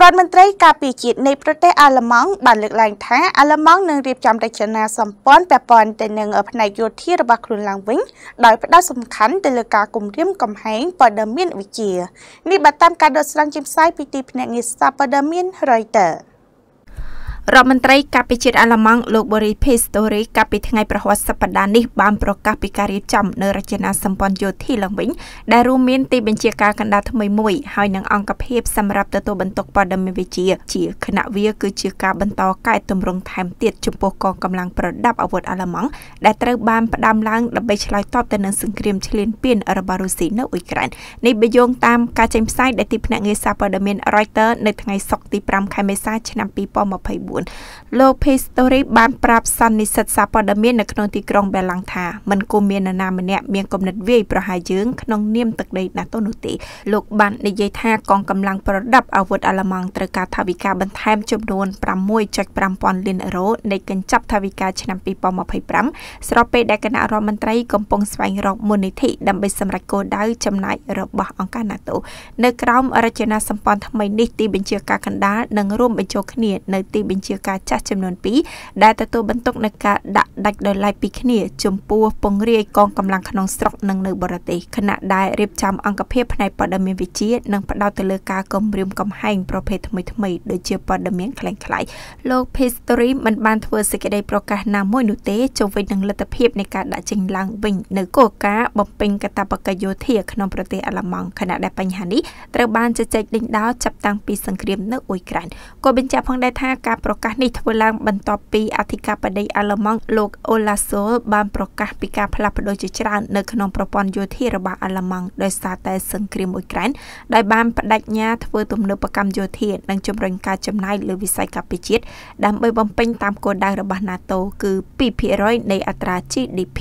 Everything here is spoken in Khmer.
រដ្ឋមន្ត្រីការពារជាតិនៃប្រទេសអាល្លឺម៉ង់បានលើកឡើងថាអាល្លឺម៉ង់នឹងរៀបចំរចនាសម្ព័ន្ធពាក់ព័ន្ធទៅនឹងផ្នែកយោធារបស់ខ្លួនឡើងវិញដោយផ្ដោតសំខាន់ទៅលើការគម្រាមកំហែងព័ត៌មានវិទ្យានេះបើតាមការដកស្រង់ជាផ្សាយពីទីភ្នាក់ងារសារព័ត៌មាន Reuters រដ្ឋមន្ត្រីកាពីជាតិអាល្លឺម៉ង់លោក Boris Pistorius កាលពីថ្ងៃប្រហ័សសប្តាហ៍នេះបានប្រកាសពីការរៀបចំនៅរចនាសម្ព័ន្ធយោធាឡើងវិញដែលរួមមានទីបញ្ជាការកណ្ដាលថ្មីមួយហើយនិងអង្គភាពសម្រាប់ទទួលបន្ទុកបដិមវិជា ជាគណៈវាគឺជាការបន្តកែតម្រង់ថែមទៀតចំពោះកងកម្លាំងប្រដាប់អាវុធអាល្លឺម៉ង់ដែលត្រូវបានផ្ដាំឡើងដើម្បីឆ្លើយតបទៅនឹងសង្គ្រាមឈ្លានពានរបស់រុស្ស៊ីនៅអ៊ុយក្រែននេះបើយោងតាមការចេញផ្សាយដែលទីភ្នាក់ងារសារព័ត៌មាន Reuters នៅថ្ងៃសុក្រទី5ខែមេសាឆ្នាំ2024 2024លោកភីស្តូរីបានប្រាប់សន្និសិទសាព័ត៌មាននៅក្នុងទីក្រុងបេឡាំងថាមិនគួរមាននរណាម្នាក់មានគំនិតវាយប្រហារយើងក្នុងនាមទឹកដី NATO នោះទេលោកបាននិយាយថាកងកម្លាំងប្រដាប់អាវុធអាល្លឺម៉ង់ត្រូវការថវិកាបន្ថែមចំនួន6.5000លានអឺរ៉ូនៃកញ្ចប់ថវិកាឆ្នាំ2025ស្របពេលដែលគណៈរដ្ឋមន្ត្រីកំពុងស្វែងរកមូលនិធិដើម្បីសម្រេចគោលដៅចំណាយរបស់អង្គការ NATO នៅក្រោមរចនាសម្ព័ន្ធថ្មីនេះទីបញ្ជាការកណ្ដាលនឹងរួមបញ្ចូលគ្នានៅទីបញ្ជាជាការចាស់ចំនួន2ដែលទទួលបន្ទុកនៃការដាក់ដាច់ដោយឡែកពីគ្នាចំពោះពង្រាយកងកម្លាំងក្នុងស្រុកនិងនៅបរទេសខណៈដែលរៀបចំអង្គភាពផ្នែកព័ត៌មានវិទ្យានិងផ្ដោតទៅលើការគម្រាមកំហែងប្រភេទថ្មីៗដូចជាព័ត៌មានคล้ายៗលោក History មិនបានធ្វើសេចក្តីប្រកាសណាមួយនោះទេជុំវិញនឹងលទ្ធភាពនៃការដាក់ចេញឡើងវិញនៅគោលការណ៍បំពេញកាតព្វកិច្ចយោធាក្នុងប្រទេសអាល្លឺម៉ង់ខណៈដែលបញ្ហានេះត្រូវបានជជែកដេញដោលចាប់តាំងពីសង្គ្រាមនៅអ៊ុយក្រែនក៏បញ្ជាក់ផងដែរថាការប្រប្រកាសនេះធ្វើឡើងបន្ទាប់ពីអធិការបតីអាល្លឺម៉ង់លោកអូឡាសូលបានប្រកាសពីការផ្លាស់ប្តូរជាច្រើននៅក្នុងប្រព័ន្ធយោធារបស់អាល្លឺម៉ង់ដោយសារតែសង្គ្រាមអ៊ុយក្រែនដែលបានបដិញ្ញាធ្វើទំនើបកម្មយោធា និងជំរុញការចំណាយលើវិស័យការពារជាតិដើម្បីបំពេញតាមគោលដៅរបស់ NATO គឺ2%នៃអត្រា GDP